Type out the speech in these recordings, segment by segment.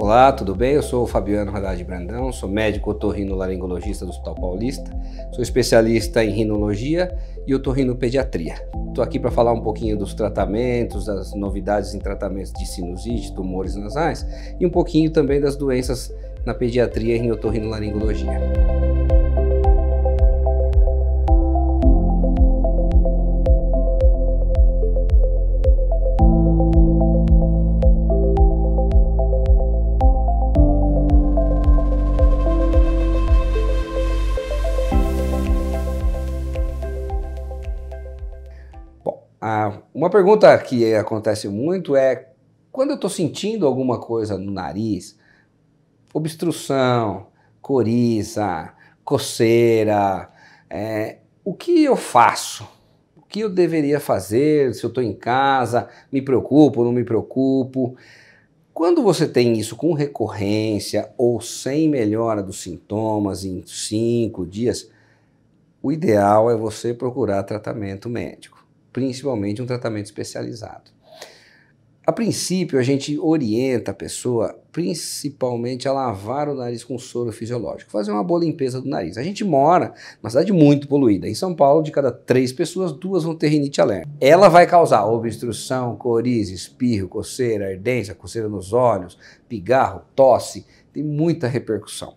Olá, tudo bem? Eu sou o Fabiano Haddad Brandão, sou médico otorrinolaringologista do Hospital Paulista, sou especialista em rinologia e otorrinopediatria. Estou aqui para falar um pouquinho dos tratamentos, das novidades em tratamentos de sinusite, tumores nasais e um pouquinho também das doenças na pediatria e em otorrinolaringologia. Uma pergunta que acontece muito é quando eu estou sentindo alguma coisa no nariz, obstrução, coriza, coceira, é, o que eu faço? O que eu deveria fazer? Se eu estou em casa, me preocupo, não me preocupo? Quando você tem isso com recorrência ou sem melhora dos sintomas em cinco dias, o ideal é você procurar tratamento médico principalmente um tratamento especializado. A princípio, a gente orienta a pessoa principalmente a lavar o nariz com soro fisiológico, fazer uma boa limpeza do nariz. A gente mora numa cidade muito poluída. Em São Paulo, de cada três pessoas, duas vão ter rinite alérgica. Ela vai causar obstrução, coriza, espirro, coceira, ardência, coceira nos olhos, pigarro, tosse. Tem muita repercussão.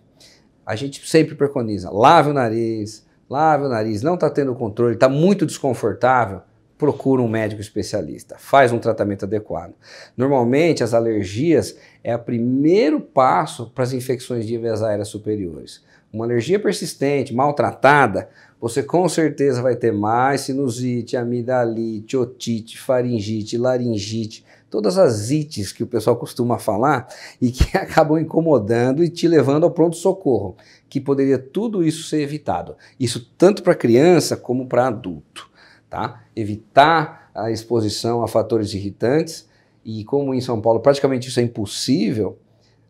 A gente sempre preconiza, lave o nariz, lave o nariz, não está tendo controle, está muito desconfortável procura um médico especialista, faz um tratamento adequado. Normalmente, as alergias é o primeiro passo para as infecções de vias aéreas superiores. Uma alergia persistente, maltratada, você com certeza vai ter mais sinusite, amidalite, otite, faringite, laringite, todas as ites que o pessoal costuma falar e que acabam incomodando e te levando ao pronto-socorro, que poderia tudo isso ser evitado. Isso tanto para criança como para adulto tá? Evitar a exposição a fatores irritantes e como em São Paulo praticamente isso é impossível,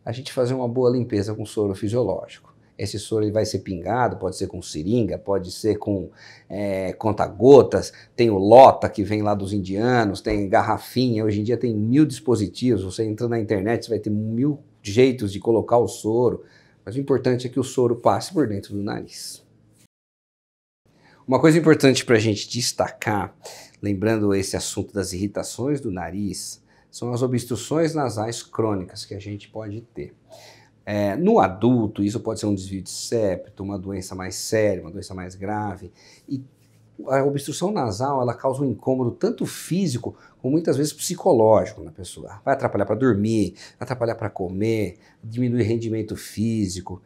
a gente fazer uma boa limpeza com soro fisiológico. Esse soro ele vai ser pingado, pode ser com seringa, pode ser com é, conta-gotas, tem o Lota que vem lá dos indianos, tem garrafinha, hoje em dia tem mil dispositivos, você entra na internet, você vai ter mil jeitos de colocar o soro, mas o importante é que o soro passe por dentro do nariz. Uma coisa importante para a gente destacar, lembrando esse assunto das irritações do nariz, são as obstruções nasais crônicas que a gente pode ter. É, no adulto, isso pode ser um desvio de septo, uma doença mais séria, uma doença mais grave. E a obstrução nasal ela causa um incômodo tanto físico como muitas vezes psicológico na pessoa. Vai atrapalhar para dormir, atrapalhar para comer, diminuir rendimento físico.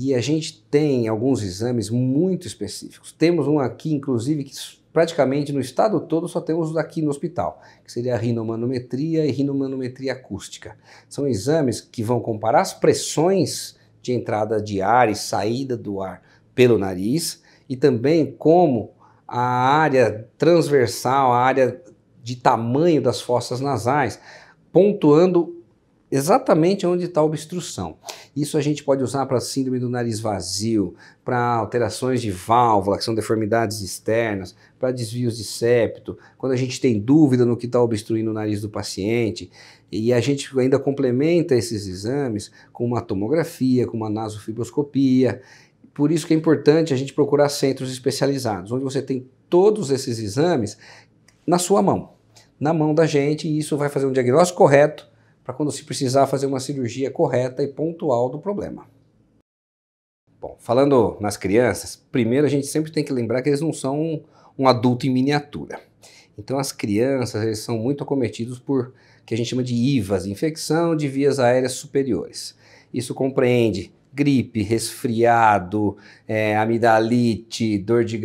E a gente tem alguns exames muito específicos. Temos um aqui, inclusive, que praticamente no estado todo só temos aqui no hospital, que seria a rinomanometria e rinomanometria acústica. São exames que vão comparar as pressões de entrada de ar e saída do ar pelo nariz e também como a área transversal, a área de tamanho das fossas nasais, pontuando exatamente onde está a obstrução. Isso a gente pode usar para síndrome do nariz vazio, para alterações de válvula, que são deformidades externas, para desvios de septo, quando a gente tem dúvida no que está obstruindo o nariz do paciente. E a gente ainda complementa esses exames com uma tomografia, com uma nasofibroscopia. Por isso que é importante a gente procurar centros especializados, onde você tem todos esses exames na sua mão, na mão da gente, e isso vai fazer um diagnóstico correto para quando se precisar fazer uma cirurgia correta e pontual do problema. Bom, falando nas crianças, primeiro a gente sempre tem que lembrar que eles não são um, adulto em miniatura. Então as crianças eles são muito acometidos por que a gente chama de IVAs, infecção de vias aéreas superiores. Isso compreende gripe, resfriado, é, amidalite, dor de,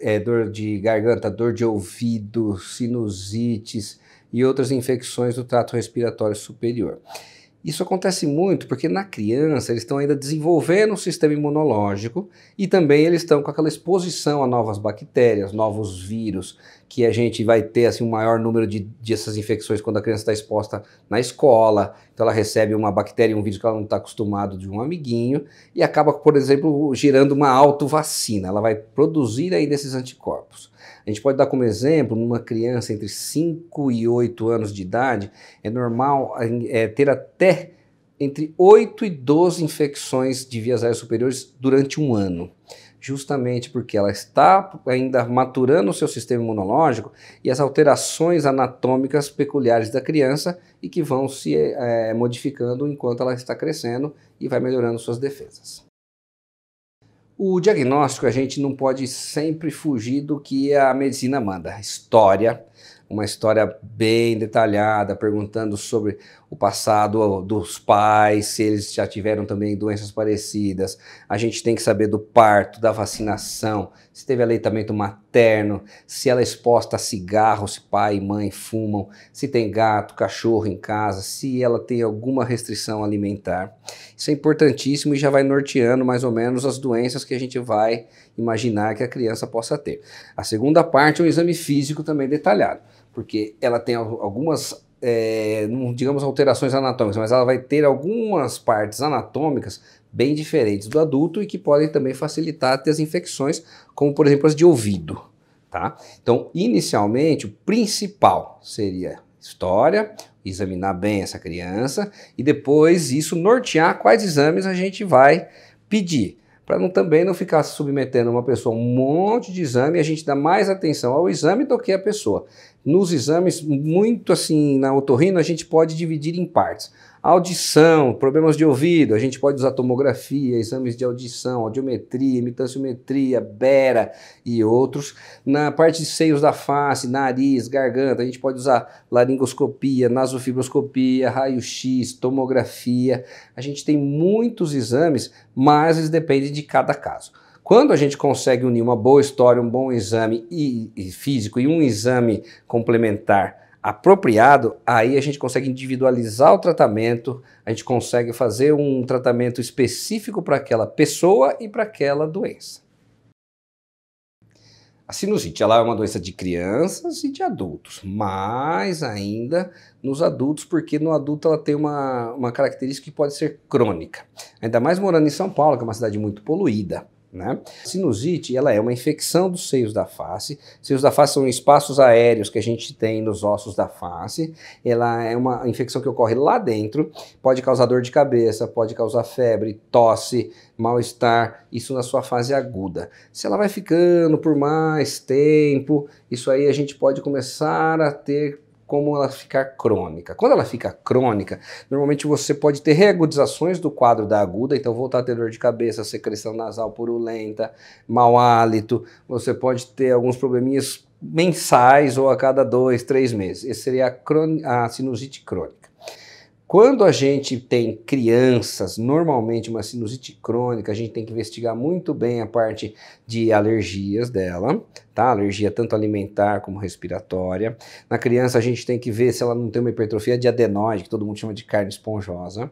é, dor de garganta, dor de ouvido, sinusites e outras infecções do trato respiratório superior. Isso acontece muito porque na criança eles estão ainda desenvolvendo um sistema imunológico e também eles estão com aquela exposição a novas bactérias, novos vírus, que a gente vai ter assim, um maior número de, de essas infecções quando a criança está exposta na escola. Então ela recebe uma bactéria, um vírus que ela não está acostumado de um amiguinho e acaba, por exemplo, gerando uma autovacina. Ela vai produzir ainda esses anticorpos. A gente pode dar como exemplo, numa criança entre 5 e 8 anos de idade, é normal é, ter até entre 8 e 12 infecções de vias aéreas superiores durante um ano. Justamente porque ela está ainda maturando o seu sistema imunológico e as alterações anatômicas peculiares da criança e que vão se é, modificando enquanto ela está crescendo e vai melhorando suas defesas. O diagnóstico a gente não pode sempre fugir do que a medicina manda. História, uma história bem detalhada, perguntando sobre o passado dos pais, se eles já tiveram também doenças parecidas. A gente tem que saber do parto, da vacinação, se teve aleitamento materno se ela é exposta a cigarro, se pai e mãe fumam, se tem gato, cachorro em casa, se ela tem alguma restrição alimentar. Isso é importantíssimo e já vai norteando mais ou menos as doenças que a gente vai imaginar que a criança possa ter. A segunda parte é um exame físico também detalhado, porque ela tem algumas é, digamos alterações anatômicas, mas ela vai ter algumas partes anatômicas bem diferentes do adulto e que podem também facilitar ter as infecções, como por exemplo as de ouvido. Tá? Então, inicialmente, o principal seria história, examinar bem essa criança e depois isso nortear quais exames a gente vai pedir. Para não, também não ficar submetendo uma pessoa a um monte de exame, a gente dá mais atenção ao exame do que à pessoa. Nos exames, muito assim, na otorrino, a gente pode dividir em partes. Audição, problemas de ouvido, a gente pode usar tomografia, exames de audição, audiometria, imitanciometria, bera e outros. Na parte de seios da face, nariz, garganta, a gente pode usar laringoscopia, nasofibroscopia, raio-x, tomografia. A gente tem muitos exames, mas eles dependem de cada caso. Quando a gente consegue unir uma boa história, um bom exame e, e físico e um exame complementar apropriado, aí a gente consegue individualizar o tratamento, a gente consegue fazer um tratamento específico para aquela pessoa e para aquela doença. A sinusite ela é uma doença de crianças e de adultos, mais ainda nos adultos, porque no adulto ela tem uma, uma característica que pode ser crônica. Ainda mais morando em São Paulo, que é uma cidade muito poluída. Né? Sinusite ela é uma infecção dos seios da face. Seios da face são espaços aéreos que a gente tem nos ossos da face. Ela é uma infecção que ocorre lá dentro, pode causar dor de cabeça, pode causar febre, tosse, mal-estar, isso na sua fase aguda. Se ela vai ficando por mais tempo, isso aí a gente pode começar a ter como ela ficar crônica. Quando ela fica crônica, normalmente você pode ter reagudizações do quadro da aguda, então voltar a ter dor de cabeça, secreção nasal purulenta, mau hálito, você pode ter alguns probleminhas mensais ou a cada dois, três meses. Essa seria a, a sinusite crônica. Quando a gente tem crianças, normalmente uma sinusite crônica, a gente tem que investigar muito bem a parte de alergias dela, tá? Alergia tanto alimentar como respiratória. Na criança, a gente tem que ver se ela não tem uma hipertrofia de adenoide, que todo mundo chama de carne esponjosa.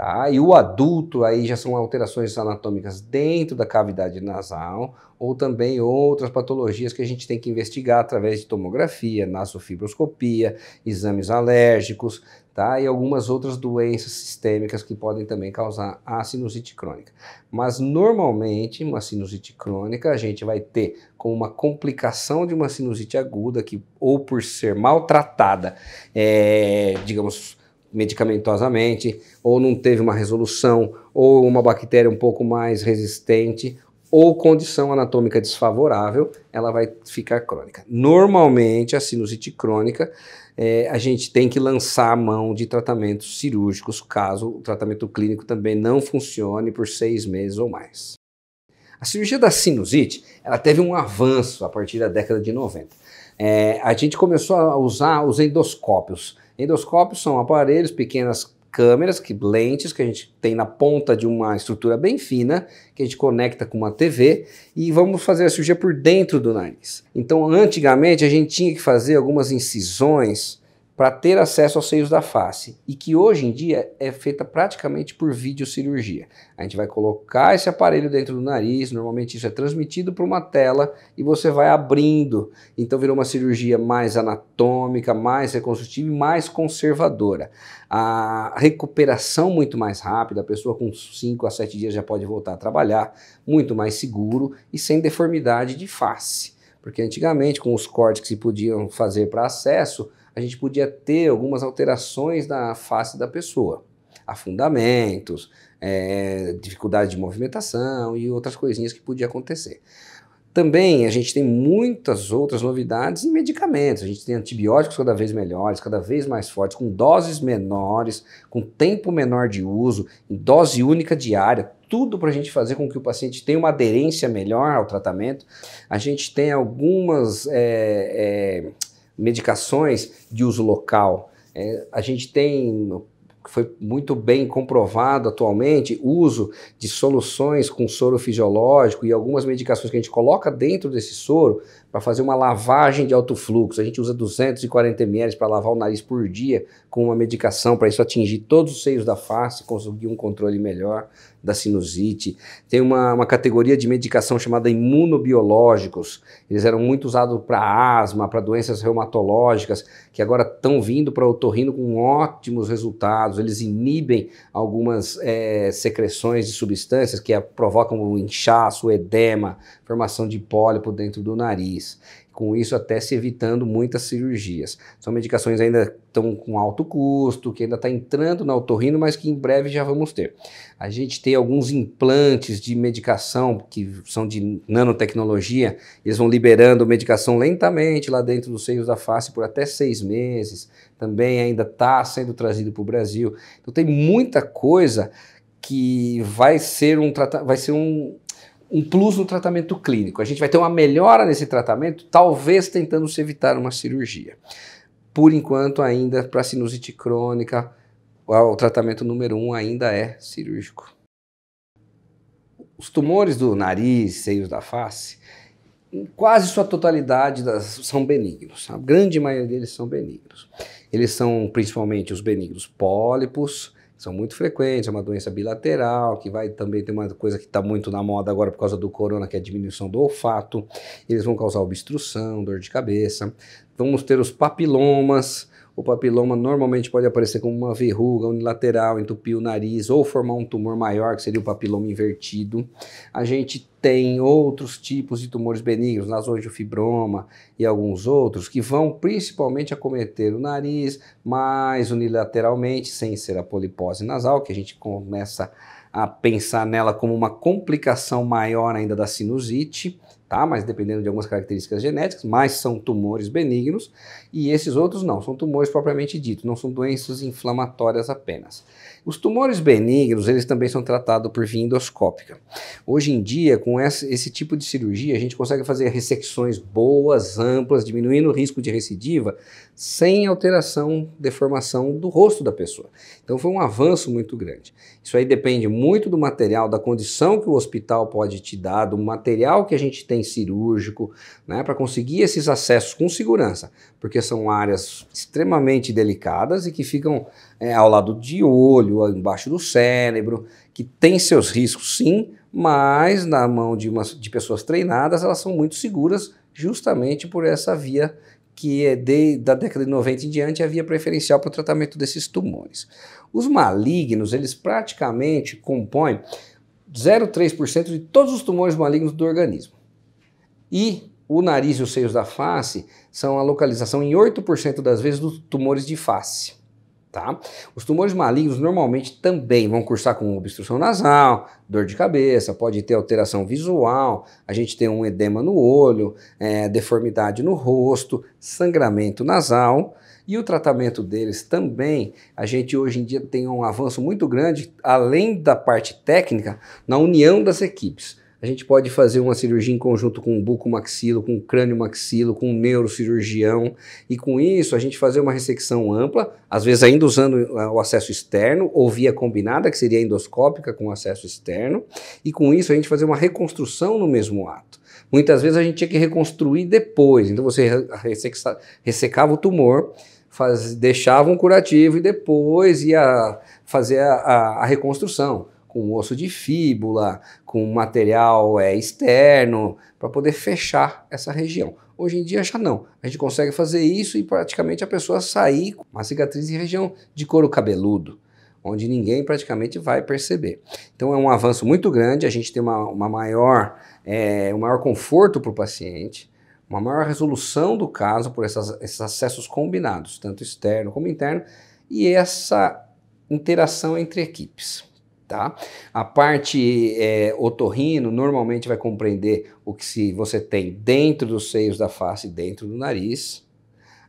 Tá? E o adulto, aí já são alterações anatômicas dentro da cavidade nasal, ou também outras patologias que a gente tem que investigar através de tomografia, nasofibroscopia, exames alérgicos, tá? E algumas outras doenças sistêmicas que podem também causar a sinusite crônica. Mas normalmente, uma sinusite crônica, a gente vai ter como uma complicação de uma sinusite aguda, que ou por ser maltratada, é, digamos, medicamentosamente, ou não teve uma resolução, ou uma bactéria um pouco mais resistente, ou condição anatômica desfavorável, ela vai ficar crônica. Normalmente, a sinusite crônica, é, a gente tem que lançar a mão de tratamentos cirúrgicos, caso o tratamento clínico também não funcione por seis meses ou mais. A cirurgia da sinusite, ela teve um avanço a partir da década de 90. É, a gente começou a usar os endoscópios, Endoscópios são aparelhos, pequenas câmeras, que, lentes que a gente tem na ponta de uma estrutura bem fina, que a gente conecta com uma TV e vamos fazer a cirurgia por dentro do nariz. Então, antigamente a gente tinha que fazer algumas incisões para ter acesso aos seios da face e que hoje em dia é feita praticamente por videocirurgia. A gente vai colocar esse aparelho dentro do nariz, normalmente isso é transmitido por uma tela e você vai abrindo. Então virou uma cirurgia mais anatômica, mais reconstrutiva e mais conservadora. A recuperação muito mais rápida, a pessoa com 5 a 7 dias já pode voltar a trabalhar, muito mais seguro e sem deformidade de face. Porque antigamente, com os cortes que se podiam fazer para acesso, a gente podia ter algumas alterações na face da pessoa. Afundamentos, é, dificuldade de movimentação e outras coisinhas que podia acontecer. Também a gente tem muitas outras novidades em medicamentos. A gente tem antibióticos cada vez melhores, cada vez mais fortes, com doses menores, com tempo menor de uso, em dose única diária, tudo para a gente fazer com que o paciente tenha uma aderência melhor ao tratamento. A gente tem algumas é, é, medicações de uso local. É, a gente tem que foi muito bem comprovado atualmente, uso de soluções com soro fisiológico e algumas medicações que a gente coloca dentro desse soro para fazer uma lavagem de alto fluxo. A gente usa 240 ml para lavar o nariz por dia com uma medicação para isso atingir todos os seios da face, conseguir um controle melhor da sinusite. Tem uma, uma categoria de medicação chamada imunobiológicos. Eles eram muito usados para asma, para doenças reumatológicas, que agora estão vindo para o torrino com ótimos resultados eles inibem algumas é, secreções de substâncias que provocam o inchaço, o edema, formação de pólipo dentro do nariz com isso até se evitando muitas cirurgias. São medicações ainda estão com alto custo, que ainda está entrando na otorrino, mas que em breve já vamos ter. A gente tem alguns implantes de medicação que são de nanotecnologia, eles vão liberando medicação lentamente lá dentro dos seios da face por até seis meses. Também ainda está sendo trazido para o Brasil. Então tem muita coisa que vai ser um vai ser um, um plus no tratamento clínico. A gente vai ter uma melhora nesse tratamento, talvez tentando se evitar uma cirurgia. Por enquanto, ainda para sinusite crônica, o tratamento número um ainda é cirúrgico. Os tumores do nariz, seios da face, em quase sua totalidade das, são benignos. A grande maioria deles são benignos. Eles são principalmente os benignos pólipos, são muito frequentes, é uma doença bilateral, que vai também ter uma coisa que está muito na moda agora por causa do corona, que é a diminuição do olfato, eles vão causar obstrução, dor de cabeça. Vamos ter os papilomas, o papiloma normalmente pode aparecer como uma verruga unilateral, entupir o nariz ou formar um tumor maior, que seria o papiloma invertido. A gente tem outros tipos de tumores benignos, nasogiofibroma e alguns outros, que vão principalmente acometer o nariz, mas unilateralmente, sem ser a polipose nasal, que a gente começa a pensar nela como uma complicação maior ainda da sinusite tá? Mas dependendo de algumas características genéticas, mas são tumores benignos e esses outros não, são tumores propriamente ditos, não são doenças inflamatórias apenas. Os tumores benignos, eles também são tratados por via endoscópica. Hoje em dia, com esse tipo de cirurgia, a gente consegue fazer ressecções boas, amplas, diminuindo o risco de recidiva, sem alteração, deformação do rosto da pessoa. Então foi um avanço muito grande. Isso aí depende muito do material, da condição que o hospital pode te dar, do material que a gente tem cirúrgico, né, para conseguir esses acessos com segurança, porque são áreas extremamente delicadas e que ficam é, ao lado de olho, embaixo do cérebro, que tem seus riscos sim, mas na mão de, umas, de pessoas treinadas elas são muito seguras justamente por essa via que é de, da década de 90 em diante a via preferencial para o tratamento desses tumores. Os malignos, eles praticamente compõem 0,3% de todos os tumores malignos do organismo. E o nariz e os seios da face são a localização em 8% das vezes dos tumores de face. Tá? Os tumores malignos normalmente também vão cursar com obstrução nasal, dor de cabeça, pode ter alteração visual, a gente tem um edema no olho, é, deformidade no rosto, sangramento nasal. E o tratamento deles também, a gente hoje em dia tem um avanço muito grande, além da parte técnica, na união das equipes. A gente pode fazer uma cirurgia em conjunto com o maxilo com o crânio-maxilo, com o neurocirurgião. E com isso, a gente fazer uma ressecção ampla, às vezes ainda usando ah, o acesso externo, ou via combinada, que seria endoscópica com acesso externo. E com isso, a gente fazer uma reconstrução no mesmo ato. Muitas vezes a gente tinha que reconstruir depois. Então você ressecava o tumor, faz, deixava um curativo e depois ia fazer a, a, a reconstrução com osso de fíbula, com material é, externo, para poder fechar essa região. Hoje em dia já não. A gente consegue fazer isso e praticamente a pessoa sair com uma cicatriz em região de couro cabeludo onde ninguém praticamente vai perceber. Então é um avanço muito grande, a gente tem uma, uma maior, é, um maior conforto para o paciente, uma maior resolução do caso por essas, esses acessos combinados, tanto externo como interno, e essa interação entre equipes. Tá? A parte é, otorrino normalmente vai compreender o que se você tem dentro dos seios da face, dentro do nariz.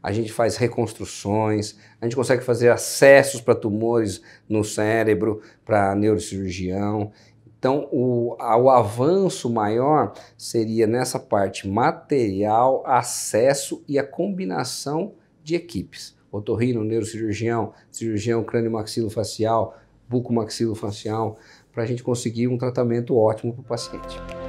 A gente faz reconstruções, a gente consegue fazer acessos para tumores no cérebro, para neurocirurgião. Então, o, o avanço maior seria nessa parte material, acesso e a combinação de equipes. Otorrino, neurocirurgião, cirurgião crânio-maxilofacial, bucomaxilofacial para a gente conseguir um tratamento ótimo para o paciente.